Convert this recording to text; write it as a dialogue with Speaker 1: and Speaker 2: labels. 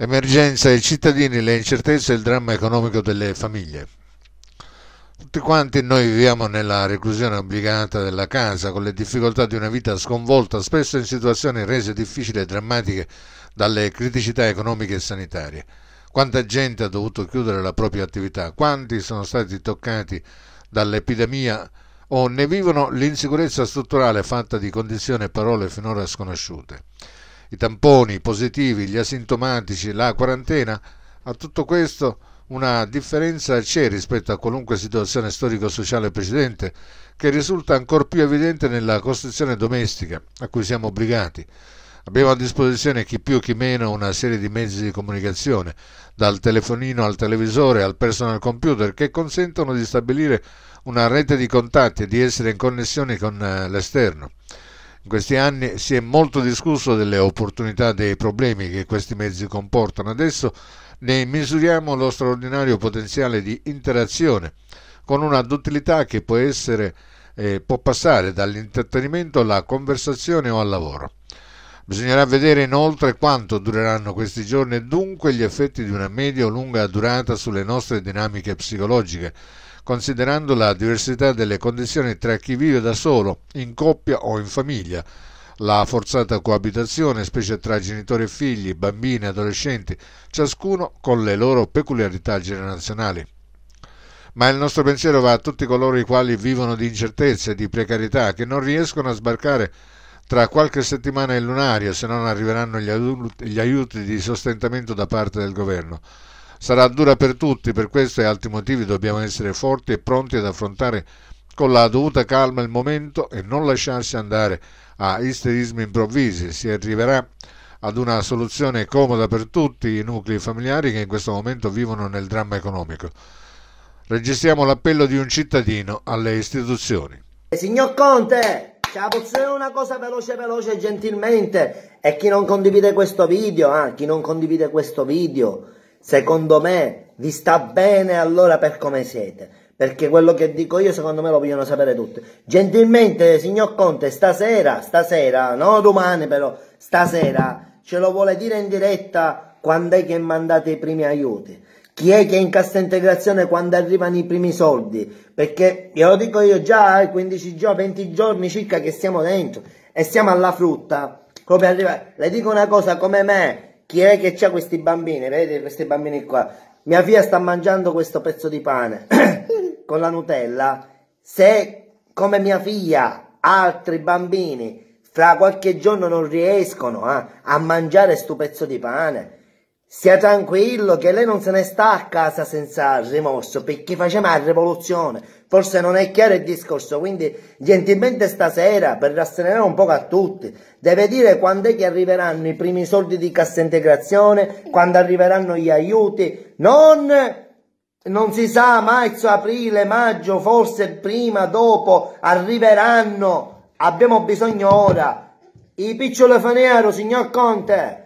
Speaker 1: l'emergenza dei cittadini, le incertezze e il dramma economico delle famiglie. Tutti quanti noi viviamo nella reclusione obbligata della casa, con le difficoltà di una vita sconvolta, spesso in situazioni rese difficili e drammatiche dalle criticità economiche e sanitarie. Quanta gente ha dovuto chiudere la propria attività, quanti sono stati toccati dall'epidemia o ne vivono l'insicurezza strutturale fatta di condizioni e parole finora sconosciute i tamponi, i positivi, gli asintomatici, la quarantena, a tutto questo una differenza c'è rispetto a qualunque situazione storico-sociale precedente, che risulta ancor più evidente nella costruzione domestica a cui siamo obbligati. Abbiamo a disposizione chi più chi meno una serie di mezzi di comunicazione, dal telefonino al televisore al personal computer, che consentono di stabilire una rete di contatti e di essere in connessione con eh, l'esterno. In questi anni si è molto discusso delle opportunità dei problemi che questi mezzi comportano. Adesso ne misuriamo lo straordinario potenziale di interazione con una duttilità che può essere eh, può passare dall'intrattenimento alla conversazione o al lavoro. Bisognerà vedere inoltre quanto dureranno questi giorni e dunque gli effetti di una media o lunga durata sulle nostre dinamiche psicologiche, considerando la diversità delle condizioni tra chi vive da solo, in coppia o in famiglia, la forzata coabitazione, specie tra genitori e figli, bambini e adolescenti, ciascuno con le loro peculiarità generazionali. Ma il nostro pensiero va a tutti coloro i quali vivono di incertezze, di precarietà, che non riescono a sbarcare tra qualche settimana è lunario, se non arriveranno gli, adulti, gli aiuti di sostentamento da parte del governo. Sarà dura per tutti, per questo e altri motivi dobbiamo essere forti e pronti ad affrontare con la dovuta calma il momento e non lasciarsi andare a isterismi improvvisi. Si arriverà ad una soluzione comoda per tutti i nuclei familiari che in questo momento vivono nel dramma economico. Registriamo l'appello di un cittadino alle istituzioni.
Speaker 2: Signor Conte, Ciao, la una cosa veloce veloce gentilmente e chi non condivide questo video, ah, chi non condivide questo video, secondo me vi sta bene allora per come siete, perché quello che dico io secondo me lo vogliono sapere tutti. Gentilmente signor Conte, stasera, stasera, no domani però, stasera ce lo vuole dire in diretta quando è che mandate i primi aiuti chi è che è in cassa integrazione quando arrivano i primi soldi, perché glielo dico io già 15 giorni, 20 giorni circa che siamo dentro e siamo alla frutta, come arriva, le dico una cosa come me, chi è che ha questi bambini, vedi questi bambini qua, mia figlia sta mangiando questo pezzo di pane con la Nutella, se come mia figlia altri bambini fra qualche giorno non riescono eh, a mangiare questo pezzo di pane, Stia tranquillo che lei non se ne sta a casa senza rimorso perché faceva la rivoluzione. Forse non è chiaro il discorso, quindi gentilmente stasera, per rasserenare un po' a tutti, deve dire quando è che arriveranno i primi soldi di cassa integrazione, quando arriveranno gli aiuti, non, non si sa, marzo, aprile, maggio, forse prima, dopo, arriveranno. Abbiamo bisogno ora. I picciolo faniero, signor Conte.